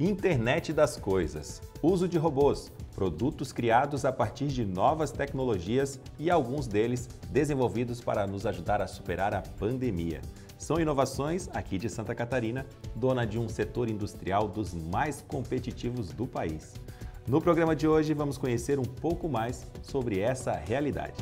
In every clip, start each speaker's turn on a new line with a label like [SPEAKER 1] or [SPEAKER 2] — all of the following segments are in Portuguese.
[SPEAKER 1] Internet das coisas, uso de robôs, produtos criados a partir de novas tecnologias e alguns deles desenvolvidos para nos ajudar a superar a pandemia. São inovações aqui de Santa Catarina, dona de um setor industrial dos mais competitivos do país. No programa de hoje, vamos conhecer um pouco mais sobre essa realidade.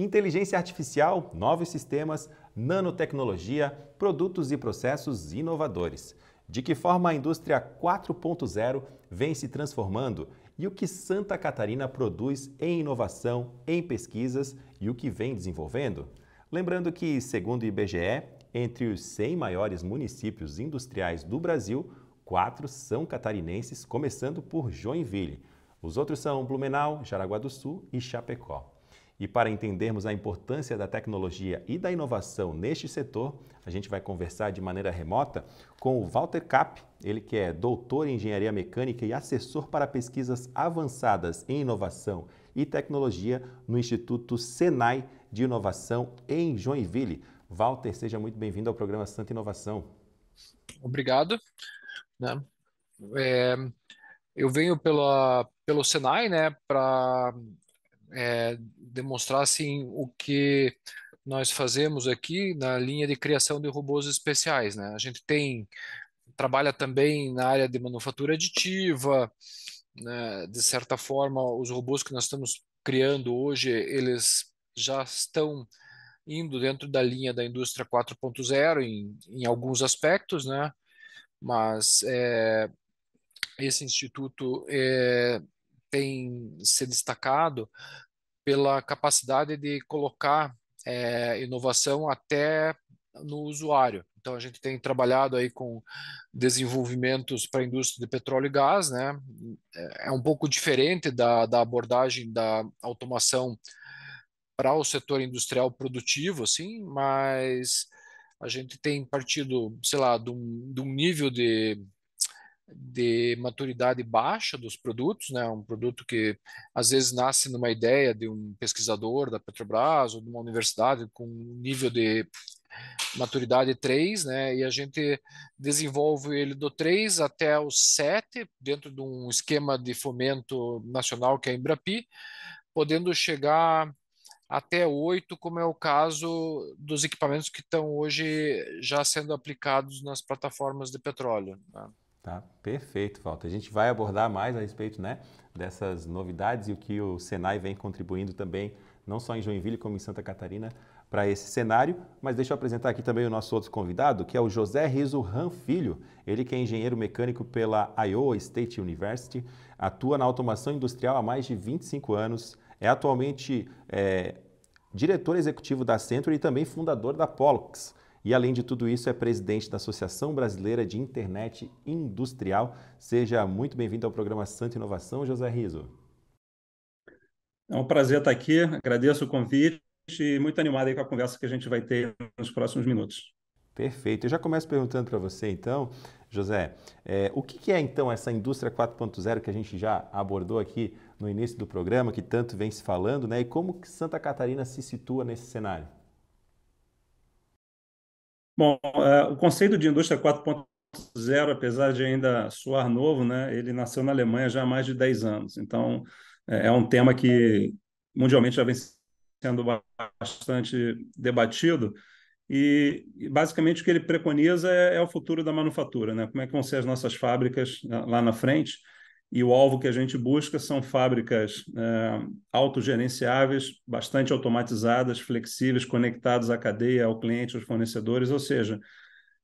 [SPEAKER 1] inteligência artificial, novos sistemas, nanotecnologia, produtos e processos inovadores. De que forma a indústria 4.0 vem se transformando e o que Santa Catarina produz em inovação, em pesquisas e o que vem desenvolvendo? Lembrando que, segundo o IBGE, entre os 100 maiores municípios industriais do Brasil, quatro são catarinenses, começando por Joinville. Os outros são Blumenau, Jaraguá do Sul e Chapecó. E para entendermos a importância da tecnologia e da inovação neste setor, a gente vai conversar de maneira remota com o Walter Kapp, ele que é doutor em engenharia mecânica e assessor para pesquisas avançadas em inovação e tecnologia no Instituto Senai de Inovação em Joinville. Walter, seja muito bem-vindo ao programa Santa Inovação.
[SPEAKER 2] Obrigado. Né? É, eu venho pela, pelo Senai, né, para é, demonstrassem o que nós fazemos aqui na linha de criação de robôs especiais, né? A gente tem trabalha também na área de manufatura aditiva, né? de certa forma, os robôs que nós estamos criando hoje, eles já estão indo dentro da linha da indústria 4.0 em, em alguns aspectos, né? Mas é, esse instituto é, tem se destacado pela capacidade de colocar é, inovação até no usuário. Então a gente tem trabalhado aí com desenvolvimentos para a indústria de petróleo e gás, né? É um pouco diferente da, da abordagem da automação para o setor industrial produtivo, assim, mas a gente tem partido, sei lá, de um, de um nível de de maturidade baixa dos produtos, né? Um produto que às vezes nasce numa ideia de um pesquisador da Petrobras ou de uma universidade com nível de maturidade 3, né? E a gente desenvolve ele do 3 até o 7 dentro de um esquema de fomento nacional que é a Embrapi, podendo chegar até oito, como é o caso dos equipamentos que estão hoje já sendo aplicados nas plataformas de petróleo. Né?
[SPEAKER 1] Tá? Perfeito, Walter. A gente vai abordar mais a respeito né, dessas novidades e o que o Senai vem contribuindo também, não só em Joinville, como em Santa Catarina, para esse cenário. Mas deixa eu apresentar aqui também o nosso outro convidado, que é o José Riso Ram Filho. Ele que é engenheiro mecânico pela Iowa State University, atua na automação industrial há mais de 25 anos, é atualmente é, diretor executivo da Centro e também fundador da Pollux e além de tudo isso, é presidente da Associação Brasileira de Internet Industrial. Seja muito bem-vindo ao programa Santa Inovação, José Riso.
[SPEAKER 3] É um prazer estar aqui, agradeço o convite
[SPEAKER 1] e muito animado aí com a conversa que a gente vai ter nos próximos minutos. Perfeito. Eu já começo perguntando para você, então, José, é, o que, que, é então essa indústria 4.0 que a gente já abordou aqui no início do programa, que tanto vem se falando, né? E como que Santa Catarina se situa nesse cenário?
[SPEAKER 3] Bom, é, o conceito de indústria 4.0, apesar de ainda soar novo, né, ele nasceu na Alemanha já há mais de 10 anos. Então, é, é um tema que mundialmente já vem sendo bastante debatido. E basicamente o que ele preconiza é, é, o futuro da manufatura, né? Como é que vão ser as nossas fábricas né, lá na frente? e o alvo que a gente busca são fábricas é, autogerenciáveis, bastante automatizadas, flexíveis, conectadas à cadeia, ao cliente, aos fornecedores, ou seja,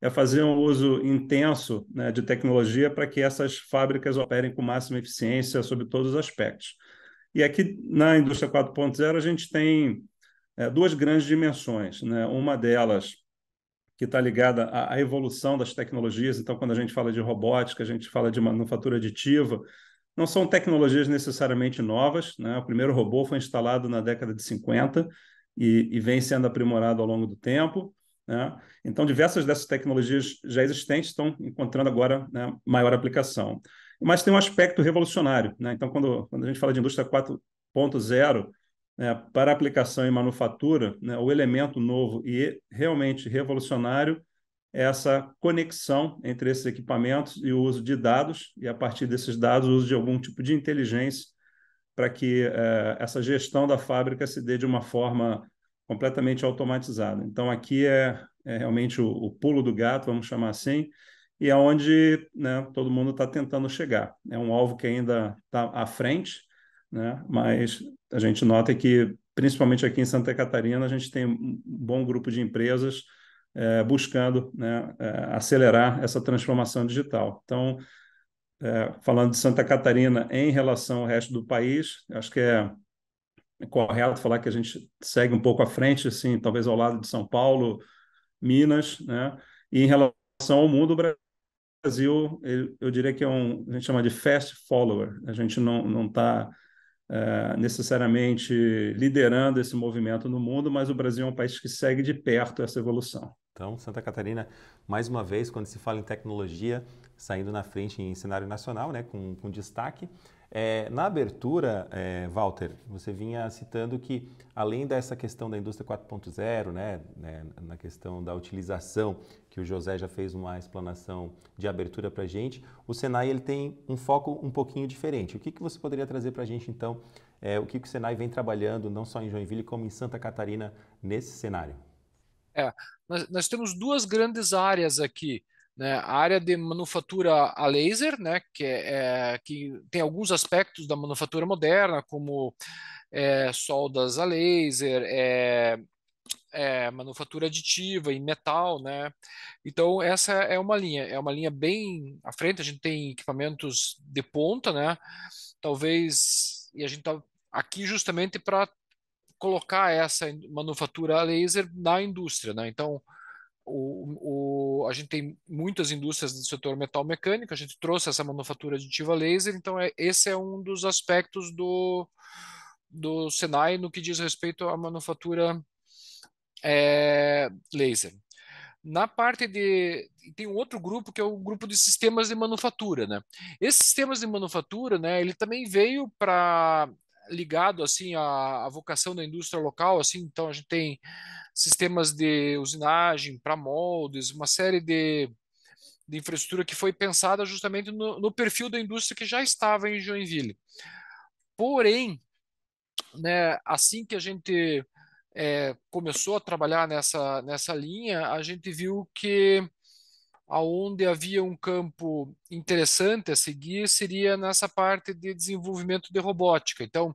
[SPEAKER 3] é fazer um uso intenso né, de tecnologia para que essas fábricas operem com máxima eficiência sobre todos os aspectos. E aqui na indústria 4.0 a gente tem é, duas grandes dimensões, né? uma delas que está ligada à, evolução das tecnologias. Então, quando a gente fala de robótica, a gente fala de manufatura aditiva, não são tecnologias necessariamente novas, né? O primeiro robô foi instalado na década de 50 e, e vem sendo aprimorado ao longo do tempo. Né? Então, diversas dessas tecnologias já existentes estão encontrando agora né, maior aplicação. Mas tem um aspecto revolucionário. Né? Então, quando, quando, a gente fala de indústria 4.0, né, para aplicação em manufatura, né, o elemento novo e realmente revolucionário essa conexão entre esses equipamentos e o uso de dados, e a partir desses dados, o uso de algum tipo de inteligência para que eh, essa gestão da fábrica se dê de uma forma completamente automatizada. Então, aqui é, é realmente o, o, pulo do gato, vamos chamar assim, e é onde né, todo mundo está tentando chegar. É um alvo que ainda está à frente, né, mas a gente nota que, principalmente aqui em Santa Catarina, a gente tem um bom grupo de empresas é, buscando né, é, acelerar essa transformação digital. Então, é, falando de Santa Catarina em relação ao resto do país, acho que é correto falar que a gente segue um pouco à frente, assim, talvez ao lado de São Paulo, Minas, né? E em relação ao mundo, o Brasil, eu diria que é um, a gente chama de fast follower. A gente não não está é, necessariamente liderando esse movimento no
[SPEAKER 1] mundo, mas o Brasil é um país que segue de perto essa evolução. Então, Santa Catarina, mais uma vez, quando se fala em tecnologia, saindo na frente em cenário nacional, né, com, com destaque. É, na abertura, é, Walter, você vinha citando que, além dessa questão da indústria 4.0, né, né, na questão da utilização, que o José já fez uma explanação de abertura para a gente, o Senai ele tem um foco um pouquinho diferente. O que, que você poderia trazer para a gente, então, é, o que, que o Senai vem trabalhando, não só em Joinville, como em Santa Catarina, nesse cenário?
[SPEAKER 2] É, nós, nós temos duas grandes áreas aqui. Né, a área de manufatura a laser, né, que, é, é, que tem alguns aspectos da manufatura moderna, como é, soldas a laser, é, é, manufatura aditiva em metal, né? Então essa é uma linha, é uma linha bem à frente. A gente tem equipamentos de ponta, né? Talvez e a gente está aqui justamente para colocar essa manufatura a laser na indústria. Né? Então, o, o, a gente tem muitas indústrias do setor metal mecânico, a gente trouxe essa manufatura aditiva laser, então é, esse é um dos aspectos do, do Senai no que diz respeito à manufatura é, laser. Na parte de. Tem um outro grupo que é o grupo de sistemas de manufatura. Né? Esses sistemas de manufatura, né, ele também veio para ligado assim à, à, vocação da indústria local, assim, então a gente tem sistemas de usinagem para moldes, uma série de, de infraestrutura que foi pensada justamente no, no perfil da indústria que já estava em Joinville. Porém, né, assim que a gente é, começou a trabalhar nessa, nessa linha, a gente viu que aonde havia um campo interessante a seguir seria nessa parte de desenvolvimento de robótica. Então,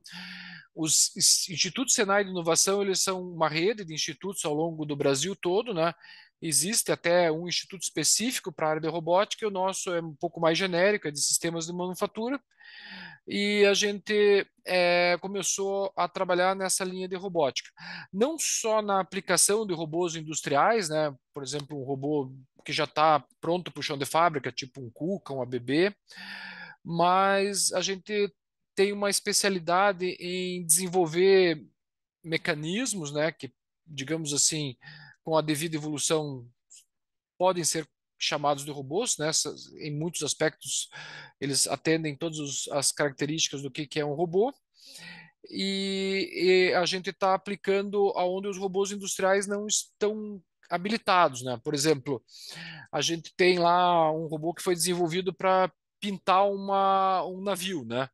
[SPEAKER 2] os institutos Senai de Inovação, eles são uma rede de institutos ao longo do Brasil todo, né? Existe até um instituto específico para a área de robótica, o nosso é um pouco mais genérico, é de sistemas de manufatura e a gente é, começou a trabalhar nessa linha de robótica. Não só na aplicação de robôs industriais, né? por exemplo, um robô que já está pronto para o chão de fábrica, tipo um Cuca, um ABB, mas a gente tem uma especialidade em desenvolver mecanismos né, que, digamos assim, com a devida evolução podem ser chamados de robôs, né? em muitos aspectos eles atendem todas as características do que, é um robô, e, e a gente está aplicando aonde os robôs industriais não estão habilitados, né? Por exemplo, a gente tem lá um robô que foi desenvolvido para pintar uma, um navio, né?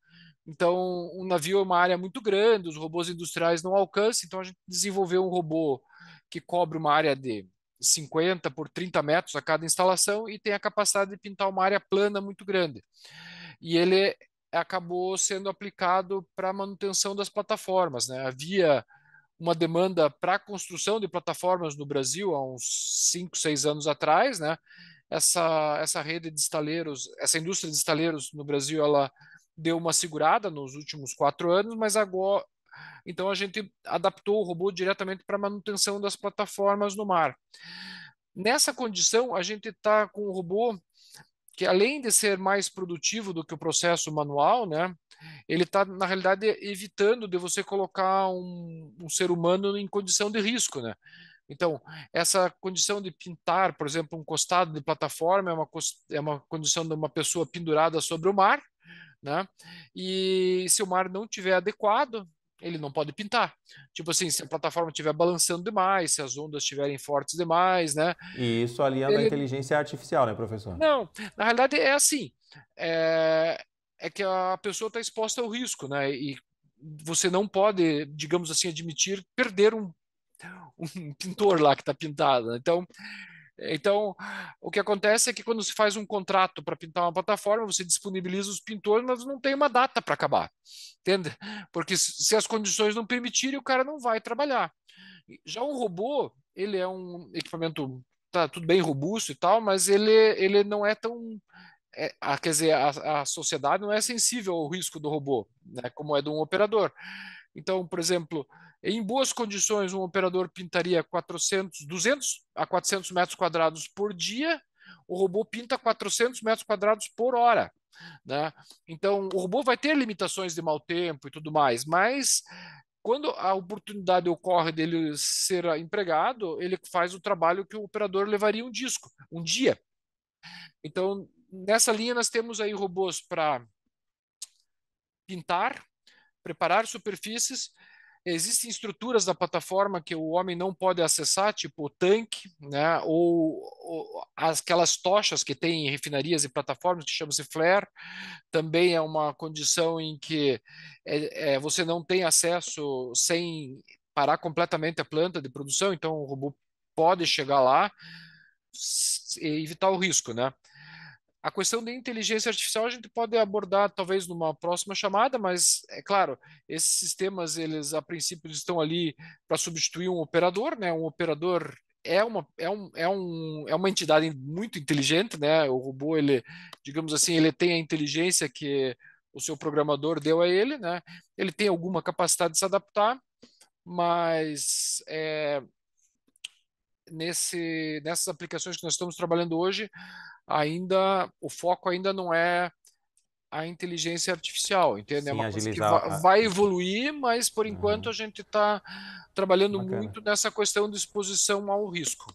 [SPEAKER 2] Então, um navio é uma área muito grande, os robôs industriais não alcançam, então a gente desenvolveu um robô que cobre uma área de 50 por 30 metros a cada instalação e tem a capacidade de pintar uma área plana muito grande. E ele acabou sendo aplicado para manutenção das plataformas. Né? Havia uma demanda para a construção de plataformas no Brasil há uns 5, 6 anos atrás. Né? Essa, essa rede de estaleiros, essa indústria de estaleiros no Brasil, ela deu uma segurada nos últimos quatro anos, mas agora, então a gente adaptou o robô diretamente para manutenção das plataformas no mar. Nessa condição, a gente está com o robô que além de ser mais produtivo do que o processo manual, né, ele está, na realidade, evitando de você colocar um, um, ser humano em condição de risco. Né? Então, essa condição de pintar, por exemplo, um costado de plataforma é uma, é uma condição de uma pessoa pendurada sobre o mar, né? e se o mar não tiver adequado, ele não pode pintar. Tipo assim, se a plataforma estiver balançando demais, se as ondas estiverem fortes demais, né? E isso alinha ele... inteligência artificial, né, professor? Não, na realidade é assim. É, é que a pessoa está exposta ao risco, né? E você não pode, digamos assim, admitir perder um, um pintor lá que está pintado. Né? Então, então, o que acontece é que quando se faz um contrato para pintar uma plataforma, você disponibiliza os pintores, mas não tem uma data para acabar, entende? Porque se as condições não permitirem, o cara não vai trabalhar. Já um robô, ele é um equipamento, tá tudo bem robusto e tal, mas ele, ele não é tão é, a, quer dizer, a, a, sociedade não é sensível ao risco do robô, né, como é de um operador. Então, por exemplo, em boas condições, um operador pintaria 400, 200 a 400 metros quadrados por dia, o robô pinta 400 metros quadrados por hora. Né? Então, o robô vai ter limitações de mau tempo e tudo mais, mas quando a oportunidade ocorre dele ser empregado, ele faz o trabalho que o operador levaria um disco, um dia. Então, nessa linha, nós temos aí robôs para pintar, preparar superfícies Existem estruturas da plataforma que o homem não pode acessar, tipo o tanque, né? ou, ou aquelas tochas que tem em refinarias e plataformas, que chama-se flare, também é uma condição em que é, é, você não tem acesso sem parar completamente a planta de produção, então o robô pode chegar lá e evitar o risco, né? A questão da inteligência artificial a gente pode abordar talvez numa próxima chamada, mas é claro, esses sistemas eles a princípio estão ali para substituir um operador, né? Um operador é uma, é, um, é, um, é uma entidade muito inteligente, né? O robô, ele, digamos assim, ele tem a inteligência que o seu programador deu a ele, né? Ele tem alguma capacidade de se adaptar, mas é, nesse, nessas aplicações que nós estamos trabalhando hoje, ainda o foco ainda não é a inteligência artificial, entende? É Sim, é uma coisa que vai, vai evoluir, mas por enquanto uhum. a gente está trabalhando Bacana. muito nessa questão de exposição ao risco.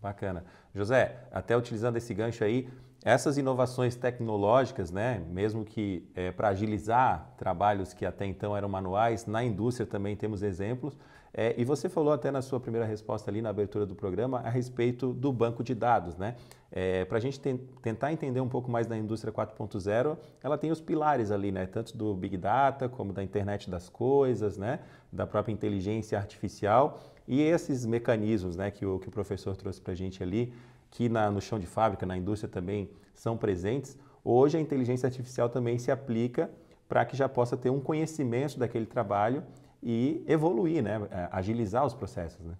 [SPEAKER 1] Bacana. José, até utilizando esse gancho aí, essas inovações tecnológicas, né, mesmo que é, eh, para agilizar trabalhos que até então eram manuais, na indústria também temos exemplos, é, e você falou até na sua primeira resposta ali na abertura do programa a respeito do banco de dados, né? É, Para a gente tentar entender um pouco mais da indústria 4.0, ela tem os pilares ali, né? Tanto do Big Data, como da internet das coisas, né? Da própria inteligência artificial e esses mecanismos, né? Que o, que o professor trouxe para a gente ali, que na, no chão de fábrica, na indústria também são presentes. Hoje a inteligência artificial também se aplica para que já possa ter um conhecimento daquele trabalho e evoluir, né? É, agilizar os processos. Né?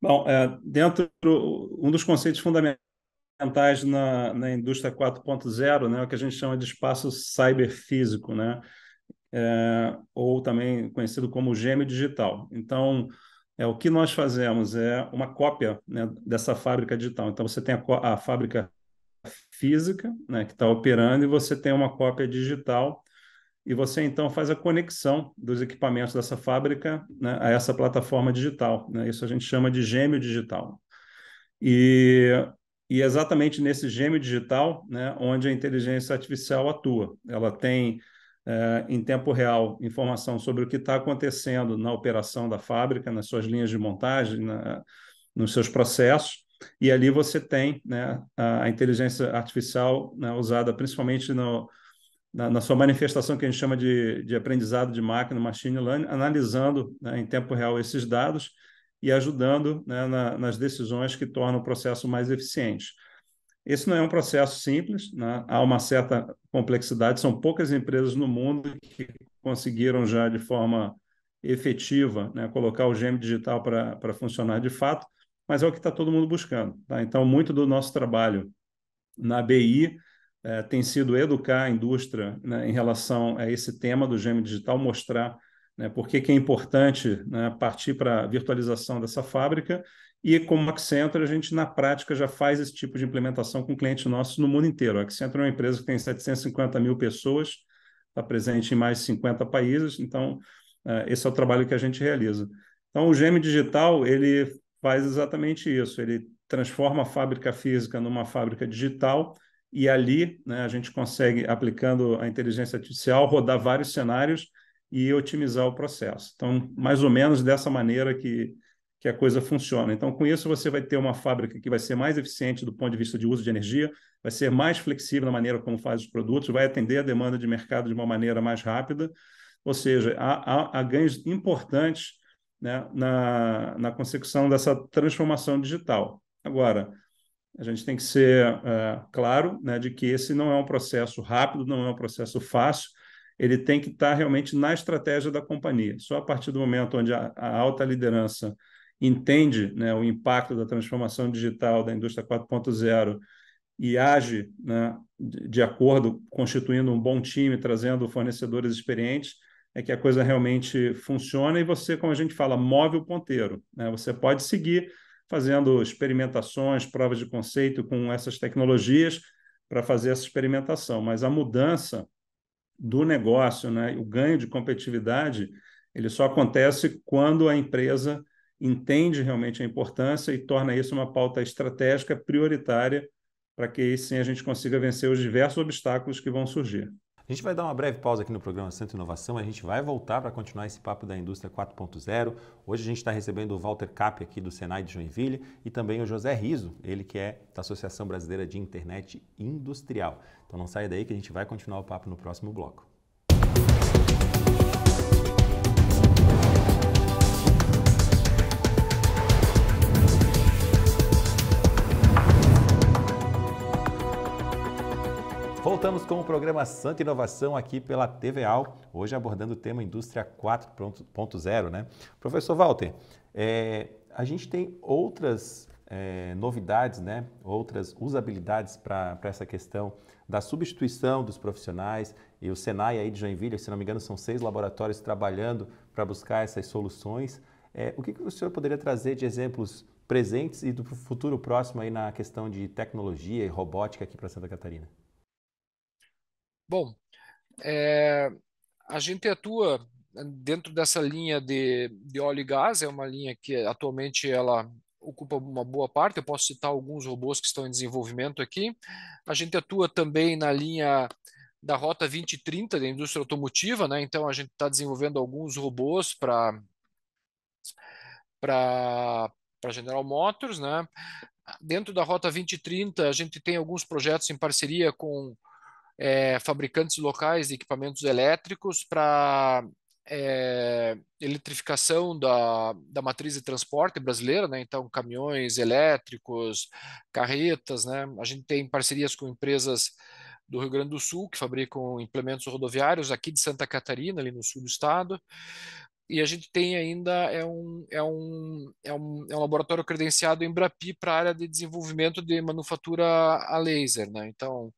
[SPEAKER 3] Bom, é, dentro, um dos conceitos fundamentais na, na indústria 4.0 né, é o que a gente chama de espaço cyberfísico, né? É, ou também conhecido como gêmeo digital. Então, é, o que nós fazemos é uma cópia né, dessa fábrica digital. Então, você tem a, a fábrica física né, que está operando e você tem uma cópia digital e você então faz a conexão dos equipamentos dessa fábrica né, a essa plataforma digital. Né? Isso a gente chama de gêmeo digital. E, e é exatamente nesse gêmeo digital, né, onde a inteligência artificial atua, ela tem é, em tempo real informação sobre o que está acontecendo na operação da fábrica, nas suas linhas de montagem, na, nos seus processos, e ali você tem né, a, a, inteligência artificial né, usada principalmente no na, na, sua manifestação que a gente chama de, de aprendizado de máquina, machine learning, analisando né, em tempo real esses dados e ajudando né, na, nas decisões que tornam o processo mais eficiente. Esse não é um processo simples, né? há uma certa complexidade, são poucas empresas no mundo que conseguiram já de forma efetiva né, colocar o gêmeo digital para funcionar de fato, mas é o que está todo mundo buscando. Tá? Então, muito do nosso trabalho na BI é, tem sido educar a indústria né, em relação a esse tema do gêmeo digital, mostrar né, por que é importante né, partir para a virtualização dessa fábrica. E como Accenture, a gente na prática já faz esse tipo de implementação com clientes nossos no mundo inteiro. A Accenture é uma empresa que tem 750 mil pessoas, está presente em mais de 50 países, então uh, esse é o trabalho que a gente realiza. Então o Gêmeo Digital ele faz exatamente isso, ele transforma a fábrica física numa fábrica digital e ali né, a gente consegue, aplicando a inteligência artificial, rodar vários cenários e otimizar o processo. Então, mais ou menos dessa maneira que, que a coisa funciona. Então, com isso, você vai ter uma fábrica que vai ser mais eficiente do ponto de vista de uso de energia, vai ser mais flexível na maneira como faz os produtos, vai atender a demanda de mercado de uma maneira mais rápida. Ou seja, há, há, há ganhos importantes né, na, na consecução dessa transformação digital. Agora, a gente tem que ser uh, claro né, de que esse não é um processo rápido, não é um processo fácil, ele tem que estar realmente na estratégia da companhia. Só a partir do momento onde a, a alta liderança entende né, o impacto da transformação digital da indústria 4.0 e age né, de acordo, constituindo um bom time, trazendo fornecedores experientes, é que a coisa realmente funciona e você, como a gente fala, move o ponteiro. Né? Você pode seguir fazendo experimentações, provas de conceito com essas tecnologias para fazer essa experimentação. Mas a mudança do negócio, né, o ganho de competitividade, ele só acontece quando a empresa entende realmente a importância e torna isso uma pauta estratégica prioritária para que aí sim
[SPEAKER 1] a gente consiga vencer os diversos obstáculos que vão surgir. A gente vai dar uma breve pausa aqui no programa Centro Inovação, a gente vai voltar para continuar esse papo da indústria 4.0. Hoje a gente está recebendo o Walter Cap aqui do Senai de Joinville e também o José Riso, ele que é da Associação Brasileira de Internet Industrial. Então não saia daí que a gente vai continuar o papo no próximo bloco. voltamos com o programa Santa Inovação aqui pela TVAL, hoje abordando o tema Indústria 4.0, né? Professor Walter, é, a gente tem outras é, novidades, né? outras usabilidades para essa questão da substituição dos profissionais e o Senai aí de Joinville, se não me engano, são seis laboratórios trabalhando para buscar essas soluções. É, o que, que o senhor poderia trazer de exemplos presentes e do futuro próximo aí na questão de tecnologia e robótica aqui para Santa Catarina?
[SPEAKER 2] Bom, é, a gente atua dentro dessa linha de, de óleo e gás, é uma linha que atualmente ela ocupa uma boa parte, eu posso citar alguns robôs que estão em desenvolvimento aqui. A gente atua também na linha da Rota 2030 da indústria automotiva, né? então a gente está desenvolvendo alguns robôs para para General Motors. Né? Dentro da Rota 2030, a gente tem alguns projetos em parceria com é, fabricantes locais de equipamentos elétricos para é, eletrificação da, da matriz de transporte brasileira, né? então caminhões elétricos, carretas, né? a gente tem parcerias com empresas do Rio Grande do Sul que fabricam implementos rodoviários aqui de Santa Catarina, ali no sul do estado, e a gente tem ainda é um, é um, é um, é um laboratório credenciado em Brapi para a área de desenvolvimento de manufatura a laser, né? então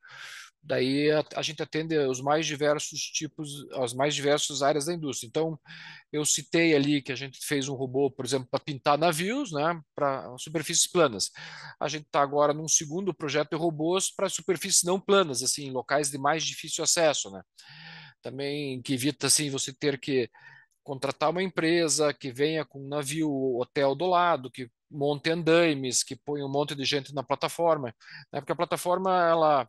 [SPEAKER 2] Daí a, a, gente atende os mais diversos tipos, as mais diversas áreas da indústria. Então, eu citei ali que a gente fez um robô, por exemplo, para pintar navios, né, para superfícies planas. A gente está agora num segundo projeto de robôs para superfícies não planas, assim, locais de mais difícil acesso, né? Também que evita assim você ter que contratar uma empresa que venha com um navio hotel do lado, que monte andaimes, que põe um monte de gente na plataforma, né? Porque a plataforma ela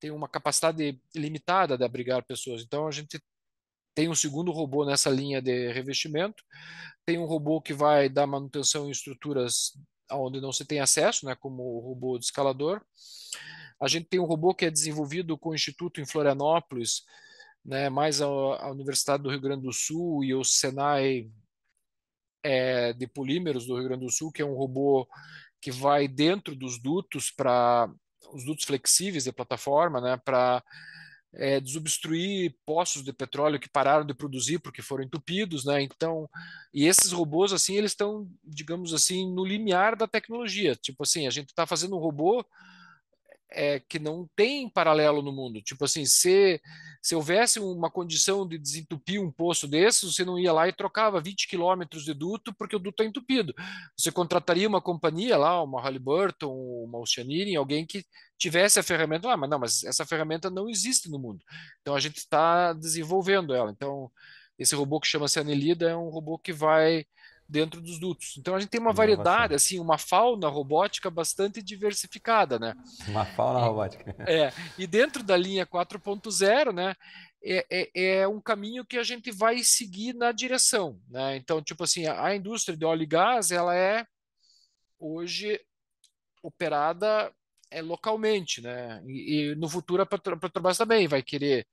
[SPEAKER 2] tem uma capacidade limitada de abrigar pessoas. Então a gente tem um segundo robô nessa linha de revestimento, tem um robô que vai dar manutenção em estruturas onde não se tem acesso, né, como o robô de escalador. A gente tem um robô que é desenvolvido com o Instituto em Florianópolis, né, mais a, a Universidade do Rio Grande do Sul e o Senai é, de polímeros do Rio Grande do Sul, que é um robô que vai dentro dos dutos para os dutos flexíveis da plataforma, né, para é, desobstruir poços de petróleo que pararam de produzir porque foram entupidos, né? Então, e esses robôs assim, eles estão, digamos assim, no limiar da tecnologia. Tipo assim, a gente está fazendo um robô é, que não tem paralelo no mundo. Tipo assim, se, se houvesse uma condição de desentupir um poço desse, você não ia lá e trocava 20 quilômetros de duto porque o duto é entupido. Você contrataria uma companhia lá, uma Halliburton, uma Oceaneering, alguém que tivesse a ferramenta lá, ah, mas não, mas essa ferramenta não existe no mundo. Então a gente está desenvolvendo ela. Então esse robô que chama-se Anelida é um robô que vai dentro dos dutos. Então a gente tem uma variedade, assim, uma fauna robótica bastante diversificada, né?
[SPEAKER 1] Uma fauna robótica.
[SPEAKER 2] É, e dentro da linha 4.0, né, é, é, é, um caminho que a gente vai seguir na direção, né? Então, tipo assim, a indústria de óleo e gás, ela é hoje operada é, localmente, né? E, e no futuro a Petrobras também vai querer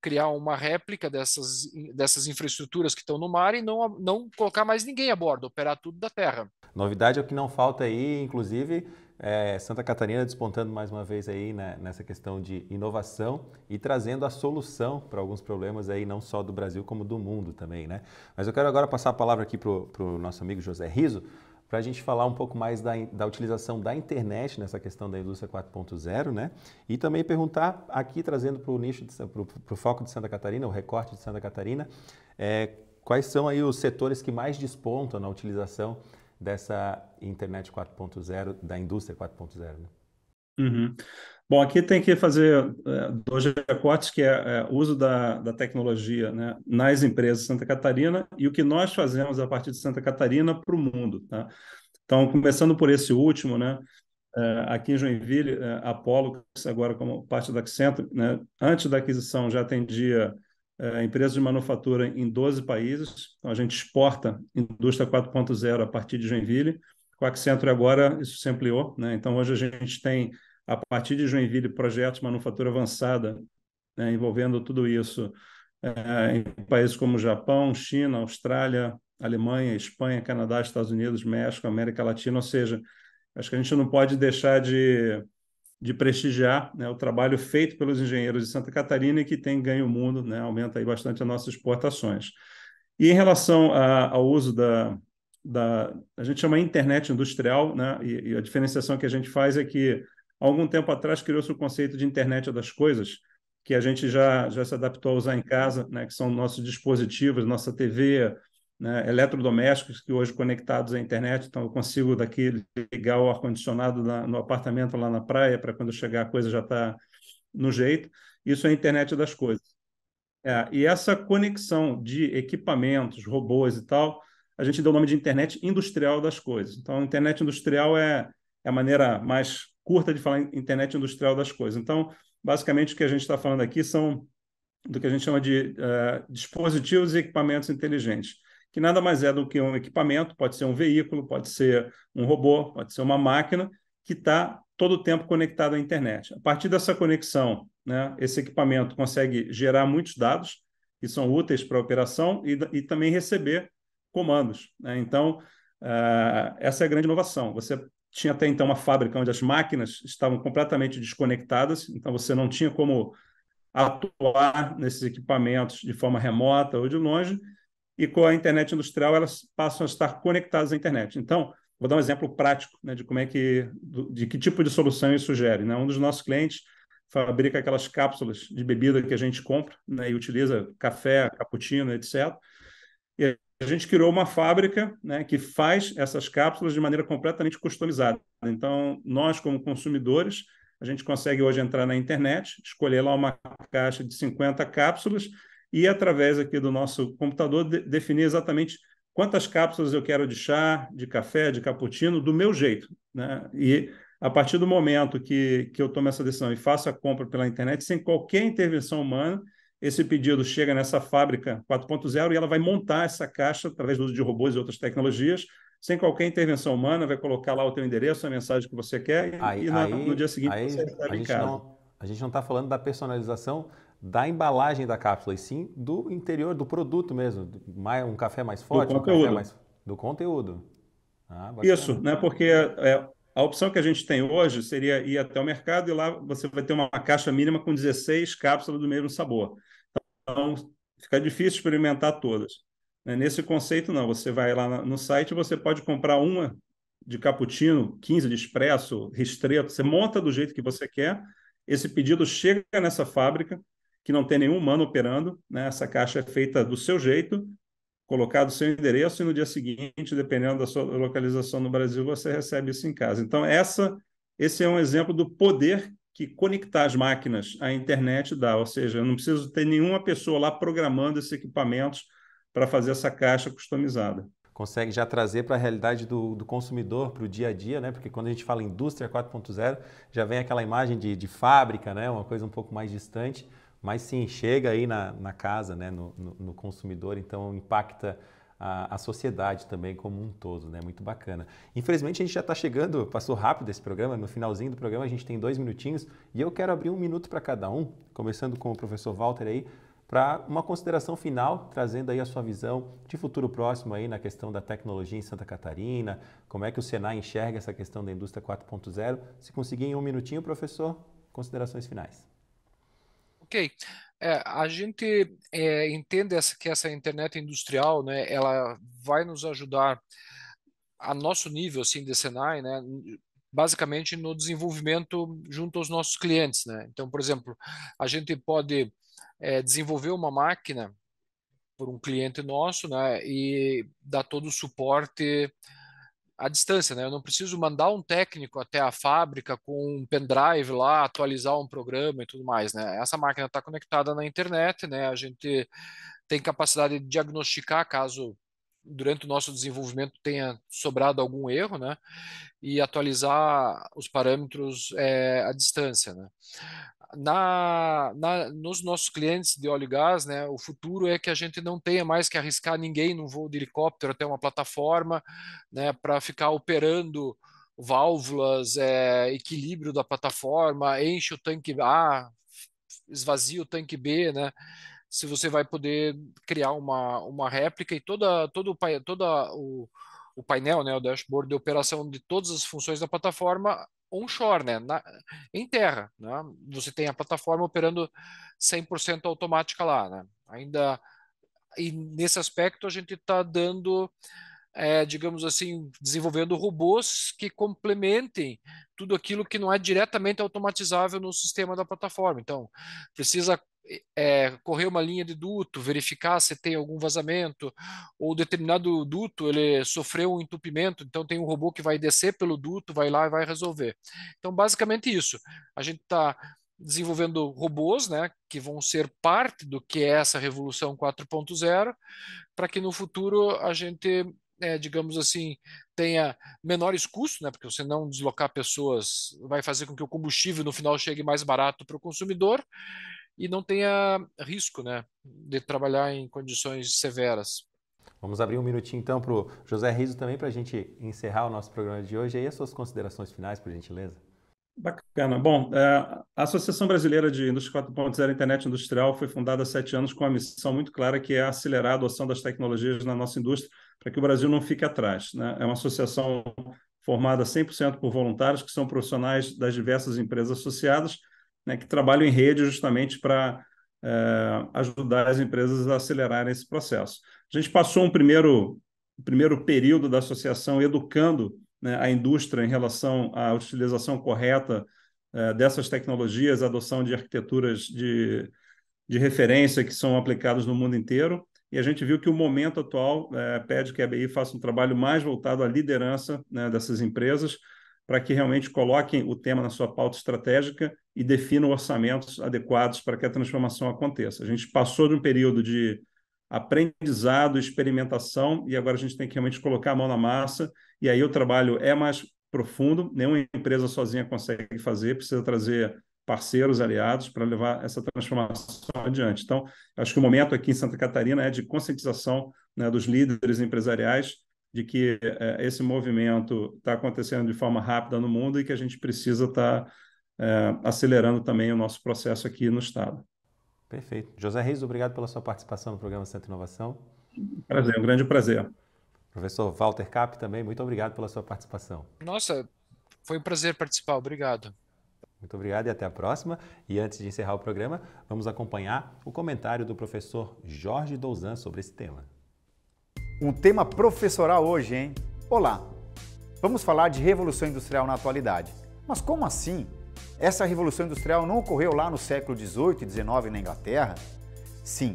[SPEAKER 2] criar uma réplica dessas, dessas infraestruturas que estão no mar e não, não colocar mais ninguém a bordo, operar tudo da terra.
[SPEAKER 1] Novidade é o que não falta aí, inclusive é, Santa Catarina despontando mais uma vez aí né, nessa questão de inovação e trazendo a solução para alguns problemas aí não só do Brasil como do mundo também, né? Mas eu quero agora passar a palavra aqui para o nosso amigo José Riso para a gente falar um pouco mais da, da utilização da internet nessa questão da indústria 4.0, né? E também perguntar aqui, trazendo para o nicho, para o foco de Santa Catarina, o recorte de Santa Catarina, é, quais são aí os setores que mais despontam na utilização dessa internet 4.0, da indústria 4.0, né?
[SPEAKER 3] Uhum. Bom, aqui tem que fazer é, dois recortes, que é o é, uso da, da tecnologia né, nas empresas de Santa Catarina e o que nós fazemos a partir de Santa Catarina para o mundo. Tá? Então, começando por esse último, né, é, aqui em Joinville, a Apollo, agora como parte da Accenture, né, antes da aquisição já atendia empresas de manufatura em 12 países, então a gente exporta indústria 4.0 a partir de Joinville, com a Accenture agora isso se ampliou, né? então hoje a gente tem a partir de Joinville, projetos de manufatura avançada, né, envolvendo tudo isso é, em países como Japão, China, Austrália, Alemanha, Espanha, Canadá, Estados Unidos, México, América Latina, ou seja, acho que a gente não pode deixar de, de prestigiar né, o trabalho feito pelos engenheiros de Santa Catarina e que tem ganho o mundo, né, aumenta aí bastante as nossas exportações. E em relação a, ao uso da, da, a gente chama internet industrial, né, e, e a diferenciação que a gente faz é que Há algum tempo atrás criou-se o conceito de internet das coisas, que a gente já, já se adaptou a usar em casa, né, que são nossos dispositivos, nossa TV, né, eletrodomésticos que hoje conectados à internet, então eu consigo daqui ligar o ar-condicionado no apartamento lá na praia para quando chegar a coisa já está no jeito. Isso é a internet das coisas. É, e essa conexão de equipamentos, robôs e tal, a gente deu o nome de internet industrial das coisas. Então, a internet industrial é, é a maneira mais curta de falar internet industrial das coisas. Então, basicamente, o que a gente está falando aqui são do que a gente chama de uh, dispositivos e equipamentos inteligentes, que nada mais é do que um equipamento, pode ser um veículo, pode ser um robô, pode ser uma máquina, que está todo o tempo conectado à internet. A partir dessa conexão, né, esse equipamento consegue gerar muitos dados que são úteis para a operação e, e também receber comandos. Né? Então, uh, essa é a grande inovação. Você tinha até então uma fábrica onde as máquinas estavam completamente desconectadas, então você não tinha como atuar nesses equipamentos de forma remota ou de longe, e com a internet industrial elas passam a estar conectadas à internet. Então, vou dar um exemplo prático né, de como é que, de que tipo de solução isso sugere. Né? Um dos nossos clientes fabrica aquelas cápsulas de bebida que a gente compra né, e utiliza café, cappuccino, etc. E a gente criou uma fábrica né, que faz essas cápsulas de maneira completamente customizada. Então, nós, como consumidores, a gente consegue hoje entrar na internet, escolher lá uma caixa de 50 cápsulas e, através aqui do nosso computador, de definir exatamente quantas cápsulas eu quero de chá, de café, de cappuccino, do meu jeito. Né? E, a partir do momento que, que eu tomo essa decisão e faço a compra pela internet, sem qualquer intervenção humana, esse pedido chega nessa fábrica 4.0 e ela vai montar essa caixa através do uso de robôs e outras tecnologias, sem qualquer intervenção humana,
[SPEAKER 1] vai colocar lá o teu endereço, a mensagem que você quer aí, e na, aí, no dia seguinte aí, você recebe em casa. a gente não está falando da personalização da embalagem da cápsula, e sim do interior, do produto mesmo. Um café mais forte, do um conteúdo. café mais... Do conteúdo. Ah, Isso,
[SPEAKER 3] né? porque é, a opção que a gente tem hoje seria ir até o mercado e lá você vai ter uma caixa mínima com 16 cápsulas do mesmo sabor. Então, fica difícil experimentar todas. Né, nesse conceito, não. Você vai lá no site você pode comprar uma de cappuccino, 15 de expresso, ristreto. Você monta do jeito que você quer. Esse pedido chega nessa fábrica, que não tem nenhum humano operando. Né? Essa caixa é feita do seu jeito, colocado o seu endereço e no dia seguinte, dependendo da sua localização no Brasil, você recebe isso em casa. Então, essa, esse é um exemplo do poder que conectar as máquinas à internet dá, ou seja, eu não preciso ter nenhuma pessoa lá programando esses equipamentos
[SPEAKER 1] para fazer essa caixa customizada. Consegue já trazer para a realidade do, do consumidor, para o dia a dia, né? Porque quando a gente fala indústria 4.0, já vem aquela imagem de, de fábrica, né? Uma coisa um pouco mais distante mas sim, chega aí na, na casa, né, no, no, no consumidor, então impacta a, a, sociedade também como um todo, né? Muito bacana. Infelizmente a gente já está chegando, passou rápido esse programa, no finalzinho do programa a gente tem dois minutinhos e eu quero abrir um minuto para cada um, começando com o professor Walter aí, para uma consideração final, trazendo aí a sua visão de futuro próximo aí na questão da tecnologia em Santa Catarina, como é que o Senai enxerga essa questão da indústria 4.0. Se conseguir em um minutinho, professor, considerações finais.
[SPEAKER 2] Ok. É, a gente é, entende essa, que essa internet industrial, né, ela vai nos ajudar a nosso nível, assim, de Senai, né, basicamente no desenvolvimento junto aos nossos clientes, né. Então, por exemplo, a gente pode é, desenvolver uma máquina por um cliente nosso, né, e dar todo o suporte a distância, né? Eu não preciso mandar um técnico até a fábrica com um pendrive lá, atualizar um programa e tudo mais, né? Essa máquina está conectada na internet, né? A gente tem capacidade de diagnosticar caso durante o nosso desenvolvimento tenha sobrado algum erro, né? E atualizar os parâmetros é, à distância, né? Na, na, nos nossos clientes de óleo e gás, né, o futuro é que a gente não tenha mais que arriscar ninguém num voo de helicóptero até uma plataforma né, para ficar operando válvulas, é, equilíbrio da plataforma, enche o tanque A, esvazia o tanque B, né? se você vai poder criar uma, uma réplica e toda, todo, toda o, o painel, né, o dashboard de operação de todas as funções da plataforma onshore, né, na, em terra. Né? Você tem a plataforma operando 100% automática lá. Né? Ainda e nesse aspecto a gente está dando, é, digamos assim, desenvolvendo robôs que complementem tudo aquilo que não é diretamente automatizável no sistema da plataforma. Então, precisa é, correr uma linha de duto, verificar se tem algum vazamento, ou determinado duto ele sofreu um entupimento, então tem um robô que vai descer pelo duto, vai lá e vai resolver. Então, basicamente isso. A gente está desenvolvendo robôs, né, que vão ser parte do que é essa revolução 4.0, para que no futuro a gente é, digamos assim, tenha menores custos, né? porque você não deslocar pessoas vai fazer com que o combustível no final chegue mais barato para o consumidor e não tenha risco né, de trabalhar em condições severas.
[SPEAKER 1] Vamos abrir um minutinho então para o José Riso também para a gente encerrar o nosso programa de hoje. E aí as suas considerações finais, por gentileza. Bacana. Bom, é, a Associação
[SPEAKER 3] Brasileira de Indústria 4.0 Internet Industrial foi fundada há sete anos com uma missão muito clara que é acelerar a adoção das tecnologias na nossa indústria para que o Brasil não fique atrás. Né? É uma associação formada 100% por voluntários que são profissionais das diversas empresas associadas né, que trabalham em rede justamente para é, ajudar as empresas a acelerarem esse processo. A gente passou um primeiro, primeiro período da associação educando né, a indústria em relação à utilização correta é, dessas tecnologias, adoção de arquiteturas de, de referência que são aplicadas no mundo inteiro. E a gente viu que o momento atual é, pede que a BI faça um trabalho mais voltado à liderança né, dessas empresas, para que realmente coloquem o tema na sua pauta estratégica e definam orçamentos adequados para que a transformação aconteça. A gente passou de um período de aprendizado, experimentação, e agora a gente tem que realmente colocar a mão na massa, e aí o trabalho é mais profundo, nenhuma empresa sozinha consegue fazer, precisa trazer parceiros, aliados, para levar essa transformação adiante. Então, acho que o momento aqui em Santa Catarina é de conscientização né, dos líderes empresariais de que é, esse movimento está acontecendo de forma rápida no mundo e que a gente precisa estar tá, é, acelerando também o nosso processo aqui no Estado.
[SPEAKER 1] Perfeito. José Reis, obrigado pela sua participação no programa Centro Inovação. Prazer, um grande prazer. Professor Walter Cap também, muito obrigado pela sua participação.
[SPEAKER 2] Nossa, foi um prazer participar, obrigado.
[SPEAKER 1] Muito obrigado e até a próxima. E antes de encerrar o programa, vamos acompanhar o comentário do professor Jorge Douzan sobre esse tema.
[SPEAKER 4] Um tema professoral hoje,
[SPEAKER 1] hein? Olá!
[SPEAKER 4] Vamos falar de Revolução Industrial na atualidade. Mas como assim? Essa Revolução Industrial não ocorreu lá no século XVIII e XIX na Inglaterra? Sim,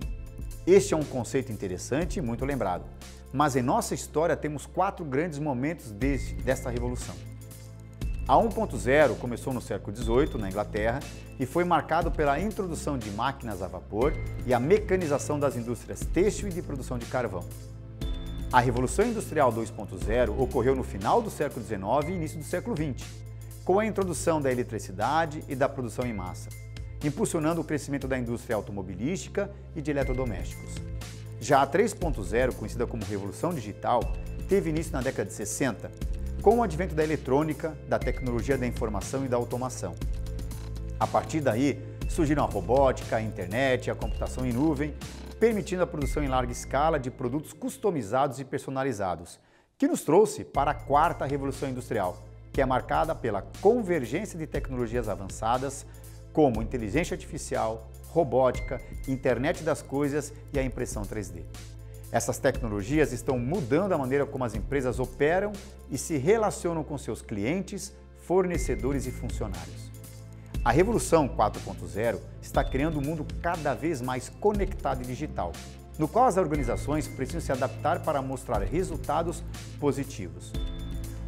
[SPEAKER 4] este é um conceito interessante e muito lembrado. Mas em nossa história temos quatro grandes momentos desde desta revolução. A 1.0 começou no século XVIII, na Inglaterra, e foi marcado pela introdução de máquinas a vapor e a mecanização das indústrias têxtil e de produção de carvão. A Revolução Industrial 2.0 ocorreu no final do século XIX e início do século XX, com a introdução da eletricidade e da produção em massa, impulsionando o crescimento da indústria automobilística e de eletrodomésticos. Já a 3.0, conhecida como Revolução Digital, teve início na década de 60, com o advento da eletrônica, da tecnologia da informação e da automação. A partir daí, surgiram a robótica, a internet, a computação em nuvem permitindo a produção em larga escala de produtos customizados e personalizados, que nos trouxe para a quarta revolução industrial, que é marcada pela convergência de tecnologias avançadas como inteligência artificial, robótica, internet das coisas e a impressão 3D. Essas tecnologias estão mudando a maneira como as empresas operam e se relacionam com seus clientes, fornecedores e funcionários. A Revolução 4.0 está criando um mundo cada vez mais conectado e digital, no qual as organizações precisam se adaptar para mostrar resultados positivos.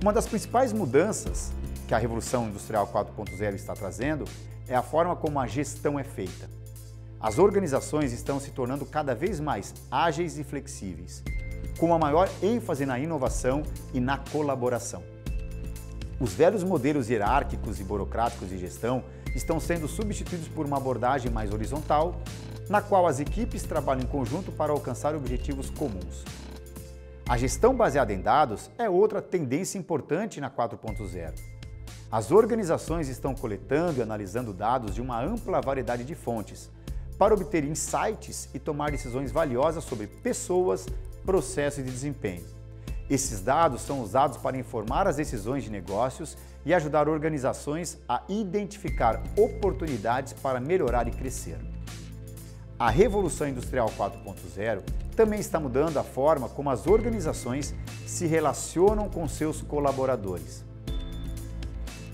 [SPEAKER 4] Uma das principais mudanças que a Revolução Industrial 4.0 está trazendo é a forma como a gestão é feita. As organizações estão se tornando cada vez mais ágeis e flexíveis, com uma maior ênfase na inovação e na colaboração. Os velhos modelos hierárquicos e burocráticos de gestão estão sendo substituídos por uma abordagem mais horizontal, na qual as equipes trabalham em conjunto para alcançar objetivos comuns. A gestão baseada em dados é outra tendência importante na 4.0. As organizações estão coletando e analisando dados de uma ampla variedade de fontes para obter insights e tomar decisões valiosas sobre pessoas, processos e desempenho. Esses dados são usados para informar as decisões de negócios e ajudar organizações a identificar oportunidades para melhorar e crescer. A Revolução Industrial 4.0 também está mudando a forma como as organizações se relacionam com seus colaboradores.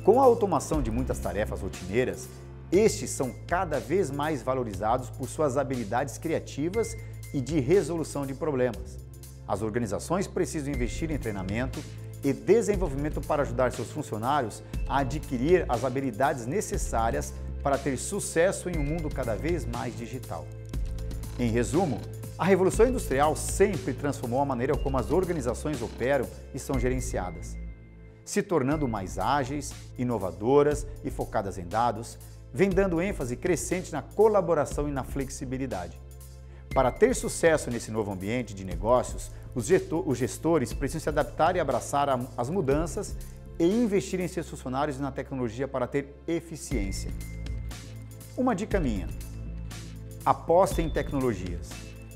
[SPEAKER 4] Com a automação de muitas tarefas rotineiras, estes são cada vez mais valorizados por suas habilidades criativas e de resolução de problemas. As organizações precisam investir em treinamento, e desenvolvimento para ajudar seus funcionários a adquirir as habilidades necessárias para ter sucesso em um mundo cada vez mais digital. Em resumo, a Revolução Industrial sempre transformou a maneira como as organizações operam e são gerenciadas, se tornando mais ágeis, inovadoras e focadas em dados, vem dando ênfase crescente na colaboração e na flexibilidade. Para ter sucesso nesse novo ambiente de negócios, os, gestores precisam se adaptar e abraçar as mudanças e investir em seus funcionários e na tecnologia para ter eficiência. Uma dica minha: apostem em tecnologias,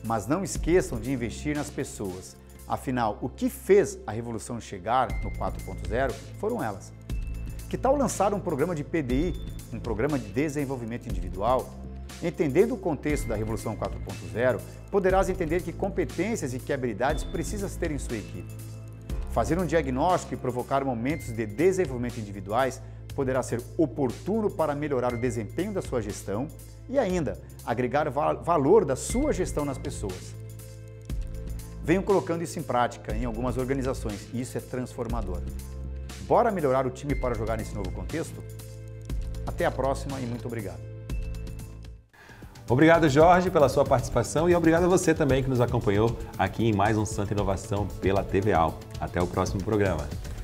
[SPEAKER 4] mas não esqueçam de investir nas pessoas. Afinal, o que fez a revolução chegar no 4.0 foram elas. Que tal lançar um programa de PDI, um programa de desenvolvimento individual, Entendendo o contexto da Revolução 4.0, poderás entender que competências e que habilidades precisas ter em sua equipe. Fazer um diagnóstico e provocar momentos de desenvolvimento individuais poderá ser oportuno para melhorar o desempenho da sua gestão e ainda agregar val valor da sua gestão nas pessoas. Venham colocando isso em prática em algumas organizações e isso é transformador. Bora melhorar o time para jogar nesse
[SPEAKER 1] novo contexto? Até
[SPEAKER 4] a próxima e muito obrigado.
[SPEAKER 1] Obrigado, Jorge, pela sua participação e obrigado a você também que nos acompanhou aqui em mais um Santa Inovação pela TVA. Até o próximo programa.